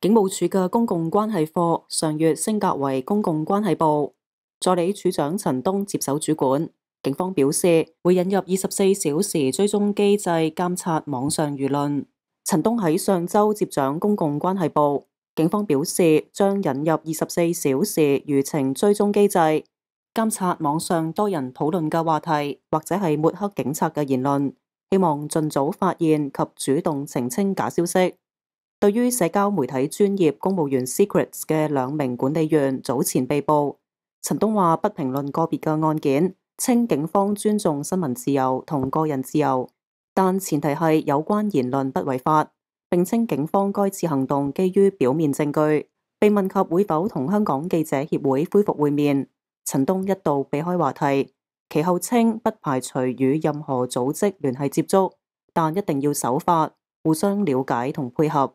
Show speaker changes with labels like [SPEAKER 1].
[SPEAKER 1] 警务处嘅公共关系课上月升格为公共关系部，助理处长陈东接手主管。警方表示会引入二十四小时追踪机制，监察网上舆论。陈东喺上周接掌公共关系部，警方表示将引入二十四小时舆情追踪机制，监察网上多人讨论嘅话题或者系抹黑警察嘅言论，希望尽早发现及主动澄清假消息。对于社交媒体专业公务员 Secrets 嘅两名管理员早前被捕，陈东话不评论个别嘅案件，称警方尊重新闻自由同个人自由，但前提系有关言论不违法，并称警方该次行动基于表面证据。被问及会否同香港记者协会恢复会面，陈东一度避开话题，其后称不排除与任何组织联系接触，但一定要守法，互相了解同配合。